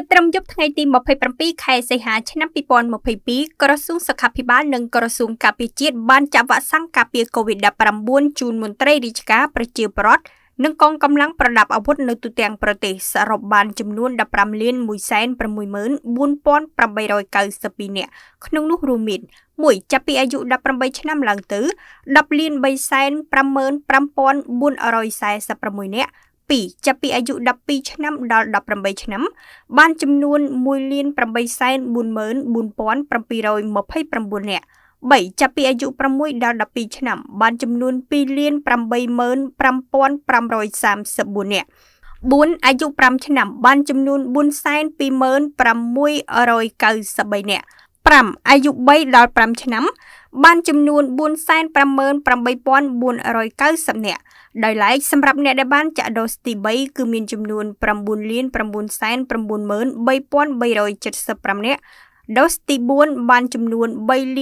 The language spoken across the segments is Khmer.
គិតត្រឹមយប់ថ្ងៃទី27ខែសីហាឆ្នាំ2022ក្រសួងសុខាភិបាលនិងក្រសួងការពារជាតិបានចាក់វ៉ាក់សាំងការពារ COVID-19 ជូនមន្ត្រីរាជការប្រជាពលរដ្ឋនិងកងកម្លាំងប្រដាប់អាវុធនៅទូទាំងប្រទេសសរុបបានចំនួន15លាន164,892នាក់ក្នុងនោះរួមមាន1ចាប់ពីអាយុ18ឆ្នាំឡើងទៅ10លាន355,446នាក់12ចាប់ពីអាយុ12ឆ្នាំដល់18ឆ្នាំ បានចំនួន1.844,729នាក់3ចាប់ពីអាយុ6ដល់12ឆ្នាំបានចំនួន2,85,534នាក់4អាយុ5ឆ្នាំបានចំនួន4,2693នាក់5អាយុ3ដល់5ឆ្នាំបានចំនួន458,490នាក់ដោយឡែកសម្រាប់អ្នកដែលបានចាក់ដូសទី3គឺមានចំនួន9,993,375នាក់ដូសទី4បានចំនួន3,963,830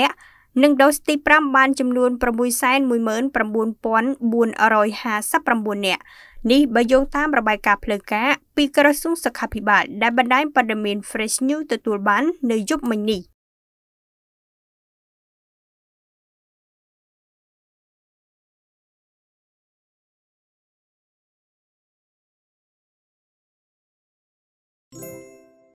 នាក់និងដូសទី5បានចំនួន6,19459នាក់នេះបើយោងតាមរបាយការណ៍ផ្លូវការពីក្រសួងសុខាភិបាលដែលបណ្ដាញព័ត៌មាន Fresh News ទទួលបាននៅយប់មិញនេះ